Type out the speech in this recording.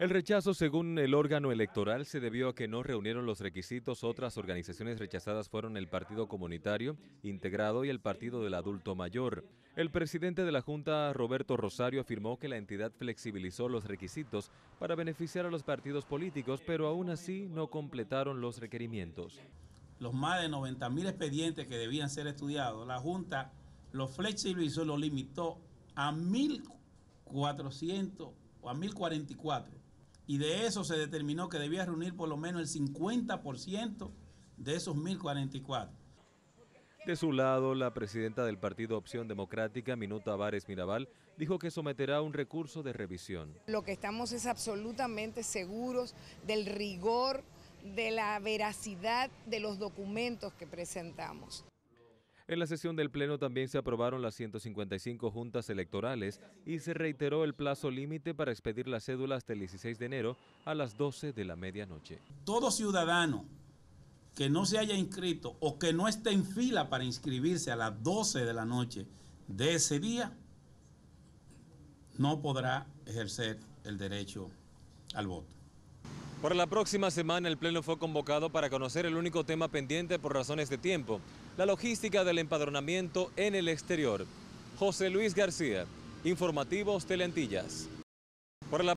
El rechazo, según el órgano electoral, se debió a que no reunieron los requisitos. Otras organizaciones rechazadas fueron el Partido Comunitario Integrado y el Partido del Adulto Mayor. El presidente de la Junta, Roberto Rosario, afirmó que la entidad flexibilizó los requisitos para beneficiar a los partidos políticos, pero aún así no completaron los requerimientos. Los más de 90 mil expedientes que debían ser estudiados, la Junta los flexibilizó, lo limitó a 1.400 o a 1.044 y de eso se determinó que debía reunir por lo menos el 50% de esos 1.044. De su lado, la presidenta del Partido Opción Democrática, Minuta Vares Mirabal, dijo que someterá un recurso de revisión. Lo que estamos es absolutamente seguros del rigor, de la veracidad de los documentos que presentamos. En la sesión del Pleno también se aprobaron las 155 juntas electorales y se reiteró el plazo límite para expedir la cédula hasta el 16 de enero a las 12 de la medianoche. Todo ciudadano que no se haya inscrito o que no esté en fila para inscribirse a las 12 de la noche de ese día, no podrá ejercer el derecho al voto. Para la próxima semana el Pleno fue convocado para conocer el único tema pendiente por razones de tiempo, la logística del empadronamiento en el exterior. José Luis García, Informativos Teleantillas.